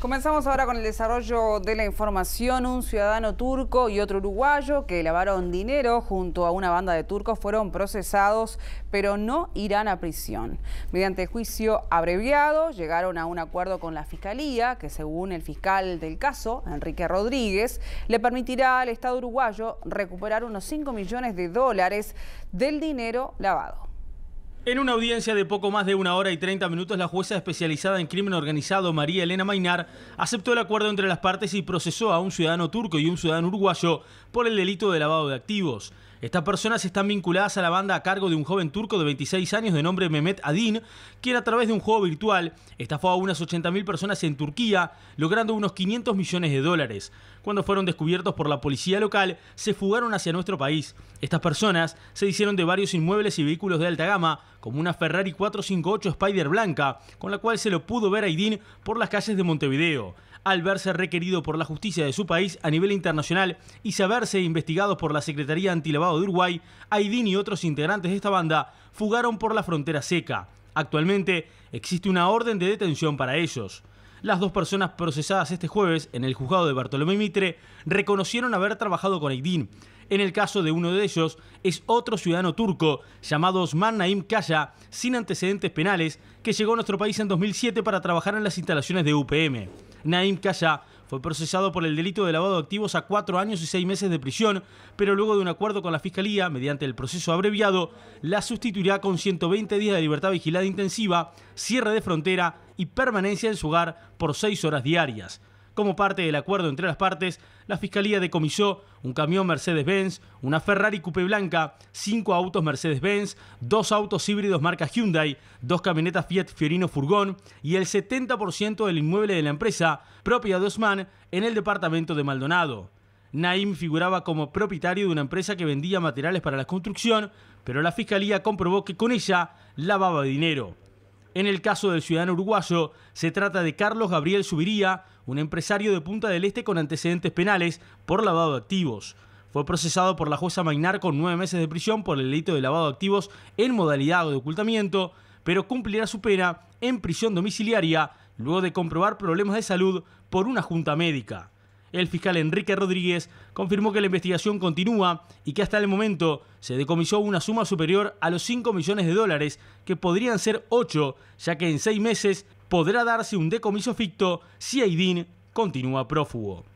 Comenzamos ahora con el desarrollo de la información. Un ciudadano turco y otro uruguayo que lavaron dinero junto a una banda de turcos fueron procesados, pero no irán a prisión. Mediante juicio abreviado, llegaron a un acuerdo con la Fiscalía, que según el fiscal del caso, Enrique Rodríguez, le permitirá al Estado uruguayo recuperar unos 5 millones de dólares del dinero lavado. En una audiencia de poco más de una hora y 30 minutos, la jueza especializada en crimen organizado, María Elena Mainar, aceptó el acuerdo entre las partes y procesó a un ciudadano turco y un ciudadano uruguayo por el delito de lavado de activos. Estas personas están vinculadas a la banda a cargo de un joven turco de 26 años de nombre Mehmet Adin, quien a través de un juego virtual estafó a unas 80.000 personas en Turquía, logrando unos 500 millones de dólares. Cuando fueron descubiertos por la policía local, se fugaron hacia nuestro país. Estas personas se hicieron de varios inmuebles y vehículos de alta gama, como una Ferrari 458 Spider Blanca, con la cual se lo pudo ver a Adin por las calles de Montevideo al verse requerido por la justicia de su país a nivel internacional y saberse investigado por la Secretaría Antilavado de Uruguay, Aydin y otros integrantes de esta banda fugaron por la frontera seca. Actualmente existe una orden de detención para ellos. Las dos personas procesadas este jueves en el juzgado de Bartolomé Mitre reconocieron haber trabajado con Aydin. En el caso de uno de ellos es otro ciudadano turco llamado Osman Naim Kaya, sin antecedentes penales, que llegó a nuestro país en 2007 para trabajar en las instalaciones de UPM. Naim Kaya fue procesado por el delito de lavado de activos a cuatro años y seis meses de prisión, pero luego de un acuerdo con la Fiscalía, mediante el proceso abreviado, la sustituirá con 120 días de libertad vigilada intensiva, cierre de frontera y permanencia en su hogar por seis horas diarias. Como parte del acuerdo entre las partes, la Fiscalía decomisó un camión Mercedes-Benz, una Ferrari Coupe Blanca, cinco autos Mercedes-Benz, dos autos híbridos marca Hyundai, dos camionetas Fiat Fiorino Furgón y el 70% del inmueble de la empresa, propia de Osman, en el departamento de Maldonado. Naim figuraba como propietario de una empresa que vendía materiales para la construcción, pero la fiscalía comprobó que con ella lavaba dinero. En el caso del ciudadano uruguayo, se trata de Carlos Gabriel Subiría, un empresario de Punta del Este con antecedentes penales por lavado de activos. Fue procesado por la jueza Mainar con nueve meses de prisión por el delito de lavado de activos en modalidad de ocultamiento, pero cumplirá su pena en prisión domiciliaria luego de comprobar problemas de salud por una junta médica el fiscal Enrique Rodríguez confirmó que la investigación continúa y que hasta el momento se decomisó una suma superior a los 5 millones de dólares, que podrían ser 8, ya que en 6 meses podrá darse un decomiso ficto si Aidin continúa prófugo.